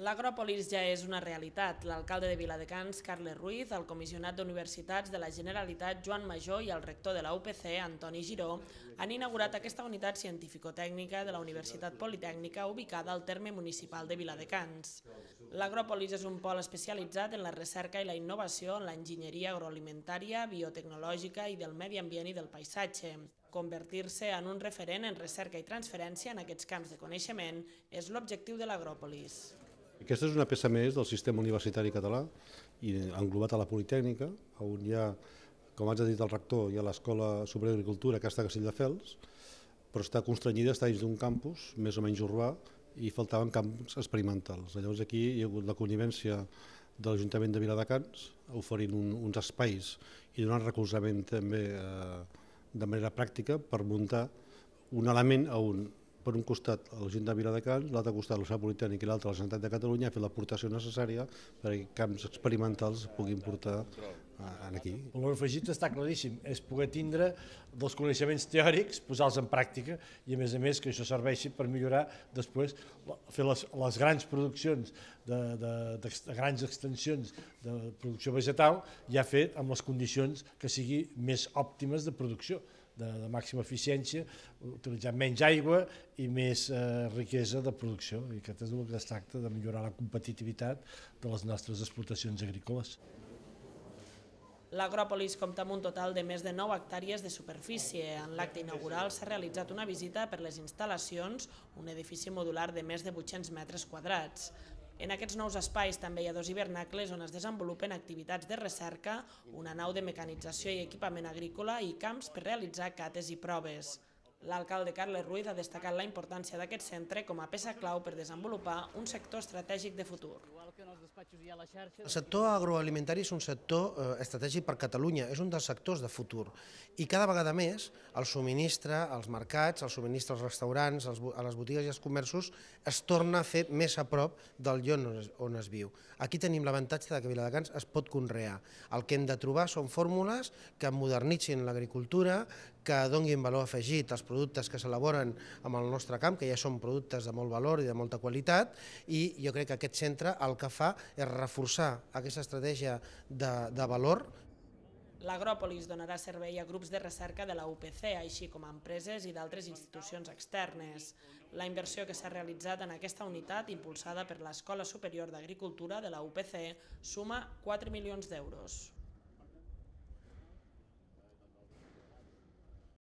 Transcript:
L'agròpolis ja és una realitat. L'alcalde de Viladecans, Carles Ruiz, el comissionat d'Universitats de la Generalitat, Joan Major, i el rector de la UPC, Antoni Giró, han inaugurat aquesta unitat científico-tècnica de la Universitat Politècnica ubicada al terme municipal de Viladecans. L'agròpolis és un pol especialitzat en la recerca i la innovació en l'enginyeria agroalimentària, biotecnològica i del medi ambient i del paisatge. Convertir-se en un referent en recerca i transferència en aquests camps de coneixement és l'objectiu de l'agròpolis. Aquesta és una peça més del sistema universitari català i englobat a la Politècnica, on hi ha, com ha dit el rector, hi ha l'Escola Superior d'Agricultura que està a Castelldefels, però està constrenyida, està dins d'un campus més o menys urbà i faltaven camps experimentals. Llavors aquí hi ha hagut la connivencia de l'Ajuntament de Viladecans oferint un, uns espais i donant recolzament també eh, de manera pràctica per muntar un element a on per un costat el Junt de Viladecans, l'altre costat l'Universitat Politécnic i l'altre la Generalitat de Catalunya ha fet l'aportació necessària perquè camps experimentals puguin portar eh, en aquí. El meu afegit està claríssim, és poder tindre dels coneixements teòrics, posar-los en pràctica i a més a més que això serveixi per millorar després, fer les, les grans produccions, de, de, de, de grans extensions de producció vegetal ja fet amb les condicions que sigui més òptimes de producció de, de màxima eficiència, utilitzant menys aigua i més eh, riquesa de producció. I aquest és el que es tracta, de millorar la competitivitat de les nostres explotacions agrícoles. L'agròpolis compta amb un total de més de 9 hectàrees de superfície. En l'acte inaugural s'ha realitzat una visita per les instal·lacions, un edifici modular de més de 800 metres quadrats. En aquests nous espais també hi ha dos hivernacles on es desenvolupen activitats de recerca, una nau de mecanització i equipament agrícola i camps per realitzar cates i proves. L'alcalde Carles Ruiz ha destacat la importància d'aquest centre com a peça clau per desenvolupar un sector estratègic de futur. El sector agroalimentari és un sector eh, estratègic per Catalunya, és un dels sectors de futur i cada vegada més el subministre als mercats, el subministre als restaurants, a les botigues i als comerços es torna a fer més a prop del lloc on es, on es viu. Aquí tenim l'avantatge que Viladecans es pot conrear. El que hem de trobar són fórmules que modernitzin l'agricultura, que donguin valor afegit als productes que s'elaboren en el nostre camp, que ja són productes de molt valor i de molta qualitat, i jo crec que aquest centre el que fa és reforçar aquesta estratègia de, de valor. L'Agròpolis donarà servei a grups de recerca de la UPC, així com a empreses i d'altres institucions externes. La inversió que s'ha realitzat en aquesta unitat, impulsada per l'Escola Superior d'Agricultura de la UPC, suma 4 milions d'euros.